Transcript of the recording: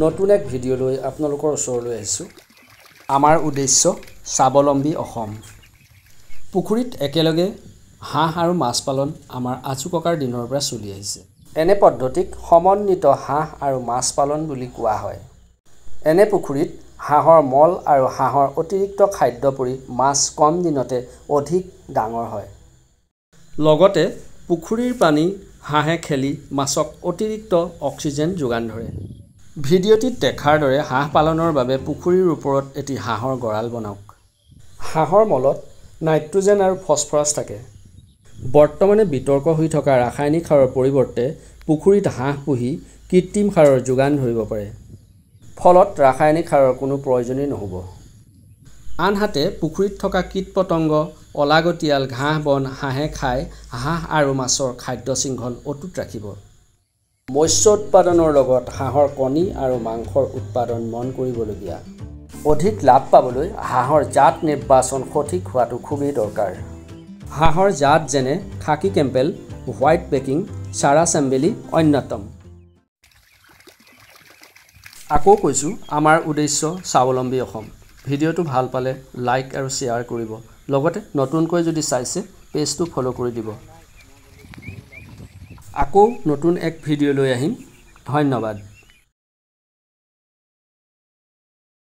নতুন এক ভিডিঅ' লৈ আপোনালোকৰ ওচৰলৈ আহিছোঁ আমাৰ উদ্দেশ্য স্বাৱলম্বী অসম পুখুৰীত একেলগে হাঁহ আৰু মাছ পালন আমাৰ আজোককাৰ দিনৰ পৰা চলি আহিছে এনে পদ্ধতিক সমন্বিত হাঁহ আৰু মাছ পালন বুলি কোৱা হয় এনে পুখুৰীত হাঁহৰ মল আৰু হাঁহৰ অতিৰিক্ত খাদ্য পৰি মাছ কম দিনতে অধিক ডাঙৰ হয় লগতে পুখুৰীৰ পানী হাঁহে খেলি মাছক অতিৰিক্ত অক্সিজেন যোগান ধৰে ভিডিঅ'টিত দেখাৰ দৰে হাঁহ পালনৰ বাবে পুখুৰীৰ ওপৰত এটি হাঁহৰ গঁৰাল বনাওক হাঁহৰ মলত নাইট্ৰ'জেন আৰু ফচফৰাছ থাকে বৰ্তমানে বিতৰ্ক হৈ থকা ৰাসায়নিক সাৰৰ পৰিৱৰ্তে পুখুৰীত হাঁহ পুহি কৃত্ৰিম সাৰৰ যোগান ধৰিব পাৰে ফলত ৰাসায়নিক সাৰৰ কোনো প্ৰয়োজনেই নহ'ব আনহাতে পুখুৰীত থকা কীট পতংগ অলাগতিয়াল ঘাঁহ বন হাঁহে খাই হাঁহ আৰু মাছৰ খাদ্য শৃংখল অটুট ৰাখিব মৎস্য উৎপাদনৰ লগত হাঁহৰ কণী আৰু মাংসৰ উৎপাদন মন কৰিবলগীয়া অধিক লাভ পাবলৈ হাঁহৰ জাত নিৰ্বাচন সঠিক হোৱাটো খুবেই দৰকাৰ হাঁহৰ জাত যেনে খাকি কেম্পেল হোৱাইট পেকিং চাৰাচেম্বেলি অন্যতম আকৌ কৈছোঁ আমাৰ উদ্দেশ্য স্বাৱলম্বী অসম ভিডিঅ'টো ভাল পালে লাইক আৰু শ্বেয়াৰ কৰিব লগতে নতুনকৈ যদি চাইছে পেজটো ফ'ল' কৰি দিব আকৌ নতুন এক ভিডিঅ' লৈ আহিম ধন্যবাদ